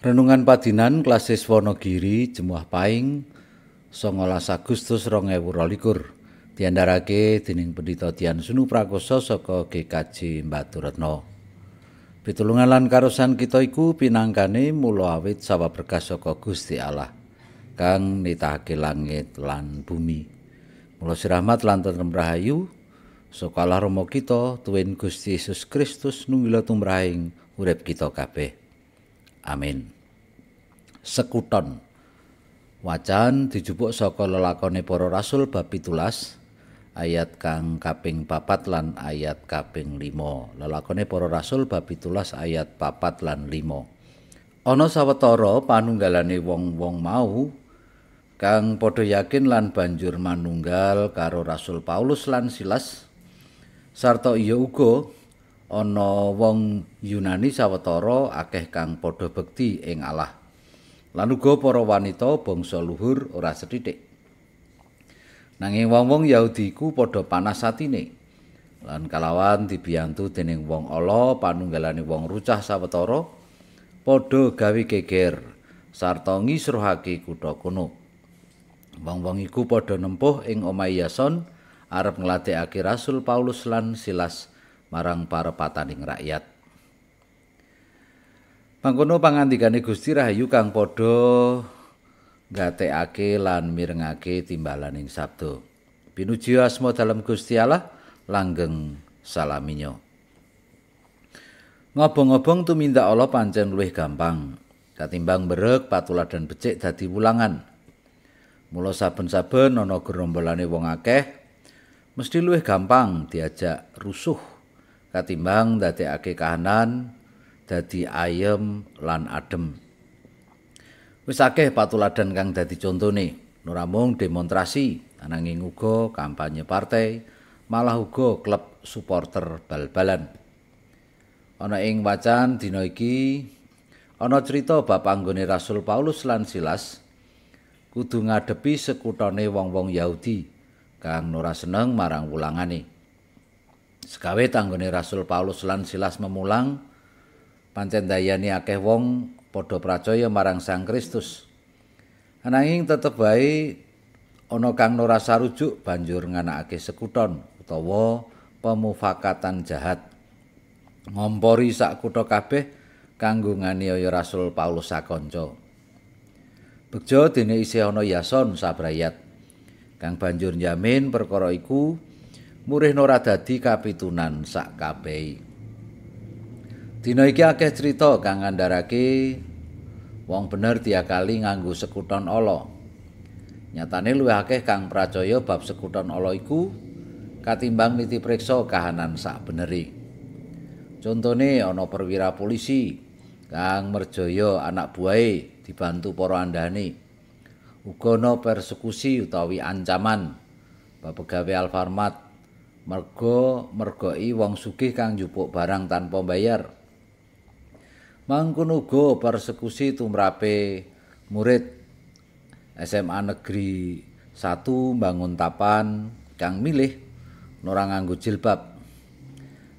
Renungan Padinan Klasis Wonogiri Jemuah Pahing 19 Agustus 2022 diandharake dening Pendhita Tian Sunu Prakoso saka GKJ Baturetno. Pitulungan lan karosan kita iku pinangkane mula awit sawa berkah saka Gusti Allah kang nitahake langit lan bumi. Mula sirahmat lan tentrem rahayu saka Allah kita tuwin Gusti Yesus Kristus nunggila tumrahing urip kita kabeh. Amin. Sekuton. Wacan dijupuk saka lelakone para rasul bab tulas ayat kang kaping papat lan ayat kaping 5 lelakone para rasul bab tulas ayat papat lan 5 ana sawetara panunggalane wong-wong mau kang padha yakin lan banjur manunggal karo rasul Paulus lan Silas sarta iya uga ana wong Yunani sawetara akeh kang padha bekti ing Allah. Lan uga para wanita bangsa luhur ora sedhithik. Nanging wong-wong Yahudi iku padha panas satine. Lan kalawan dibiyantu dening wong ala panunggalane wong rucah sawetara padha gawe geger sarta ngisruhake kutha kono. Wong-wong iku padha nempuh ing omayason, Yason arep ngladekake Rasul Paulus lan Silas. marang para parepataning rakyat. Mangkono pangandikane Gusti Rahayu kang padha gatekake lan mirengake timbalaning sabda. Pinuji asma dalam Gusti Allah langgeng salaminyo Ngobong-obong tumindak Allah pancen luwih gampang. Katimbang berek dan becik dadi wulangan. Mula saben-saben ana gerombolane wong akeh mesti luwih gampang diajak rusuh katimbang ndadekake kahanan dadi ayem lan adem. Wis akeh patuladan kang dadi contone, ora mung demonstrasi ananging uga kampanye partai, malah uga klub suporter bal-balan. Ana ing wacan dina iki ana cerita Bapak anggone Rasul Paulus lan Silas kudu ngadepi sekutane wong-wong Yahudi kang ora seneng marang wulangane. segawe tanggone Rasul Paulus lan Silas memulang pancen dayani akeh wong padha percaya marang Sang Kristus. Ananging tetep bae ana kang ora sarujuk banjur nganakake sekuton utawa pemufakatan jahat ngompori sak kutha kabeh kanggo nganiaya Rasul Paulus sakonco. Bejo dene isih ana Yason sabrayat kang banjur jamin perkara iku murih ora dadi kapitunan sak kabeh. Dina iki akeh cerita kang ngandharake wong bener diakali nganggo sekuton ala. Nyatane luwih akeh kang percaya bab sekuton ala iku katimbang niti priksa kahanan sak beneri. Contone ana perwira polisi kang merjaya anak buahe dibantu para andhane. Uga ana persekusi utawi ancaman bab pegawe Alfamart mergo mergoi wong sugih kang njupuk barang tanpa bayar. Mangkun uga persekusi tumrape murid SMA Negeri 1 bangun tapan kang milih ora nganggo jilbab.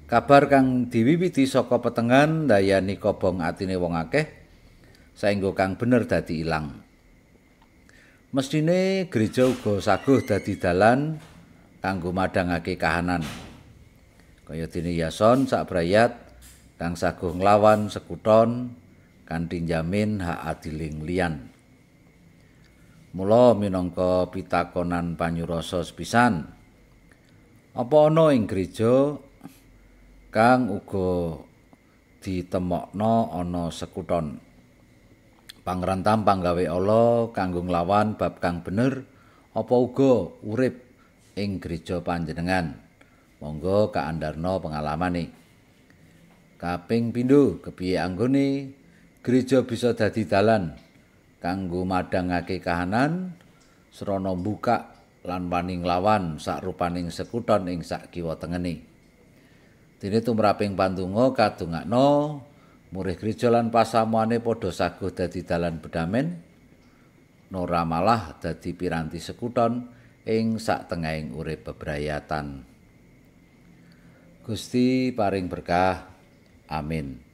Kabar kang diwiwiti saka petengan dayani kobong atine wong akeh saenggo kang bener dadi ilang. Mesine gereja uga saguh dadi dalan kanggo madangake kahanan. Kaya dene Yason sakbrayat kang saguh nglawan sekuton kanthi jamin hak adiling liyan. Mula minangka pitakonan panyurasa sepisan, apa ana ing gereja kang uga ditemokno ana sekuton? Pangrantam panggawe Allah kanggo nglawan bab kang bener apa uga urip ing gereja panjenengan. Monggo kaandharno pengalamane. Kaping pindho kepiye anggone gereja bisa dadi dalan kanggo madhangake kahanan srana mbuka lan paning lawan sakrupaning sekuton ing sak kiwa tengene. Dene tumraping pantungo kadungakno murih gereja lan pasamuane padha saku dadi dalan bedamen nora malah dadi piranti sekuton. ing saktengahing urip bebrayatan Gusti paring berkah amin